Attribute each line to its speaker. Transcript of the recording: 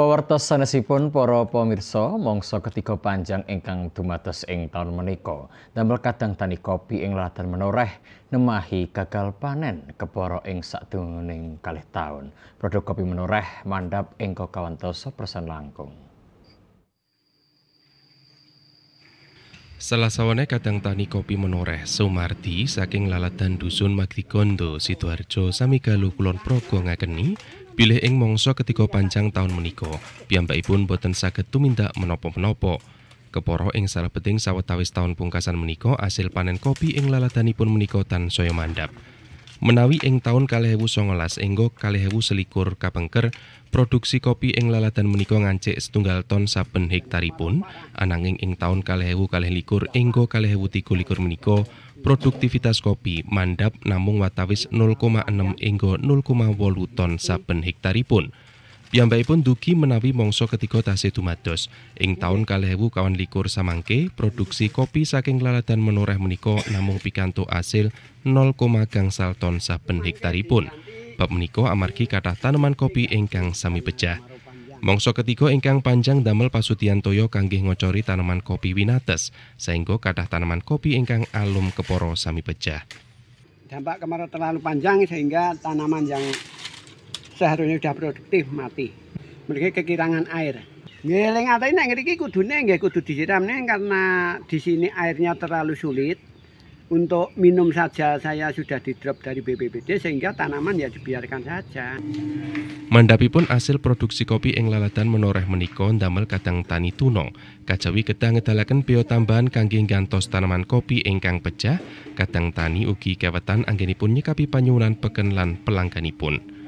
Speaker 1: Pawartos sanesipun para pemirsa mangsa ketiga panjang ingkang dumados ing taun menika damel kadang tani kopi ing latar menoreh nemahi gagal panen keporo ing sadunging kalih taun produk kopi menoreh mandap ing kawantos persen langkung
Speaker 2: Salah Selasawane kadang tani kopi menoreh Sumardi saking laladan dusun Magdigondo Sidoarjo sami galu kulon progo ngakeni bilih ing mangsa ketika panjang tahun menika piyambakipun boten saged tumindak menapa-menapa keporo ing salah beting sawetawis tahun pungkasan menika asil panen kopi ing laladanipun menika tan saya mandap Menawi ing taun kalih songolas enggo kalih selikur kapengker produksi kopi ing laladan menika ngancik setunggal ton saben hektaripun ananging ing taun kalih ewu kalih likur enggo kalih ewu tiga likur menika produktivitas kopi mandap namung watawis 0,6 enggo 0,8 ton saben hektaripun. Piyambakipun dugi menawi mangsa ketiga tasih dumados. Ing taun likur samangke, produksi kopi saking laladan menoreh menika namung pikantuk asil 0, gangsal ton saben hektaripun. Bab menika amargi kathah taneman kopi ingkang sami pecah. Mongso ketiga ingkang panjang damel pasutian toyo kangge ngocori tanaman kopi winates, sehingga kadah tanaman kopi ingkang alum keporo sami pecah.
Speaker 3: Dampak kemarau terlalu panjang sehingga tanaman yang seharusnya sudah produktif mati. Mereka kekurangan air. Ya, Ngeling ate nek ngriki kudune nggih kudu nih karena di sini airnya terlalu sulit. Untuk minum saja saya sudah di drop dari BPBD sehingga tanaman ya dibiarkan saja.
Speaker 2: Mandapi pun hasil produksi kopi ing lalatan menoreh menikon damel kadang tani tuno. Kacawi kedah ngedalakan beo tambahan kangge gantos tanaman kopi ingkang pecah, kadang tani ugi kewetan anggenipun nyekapi panyunan peken lan pelangganipun.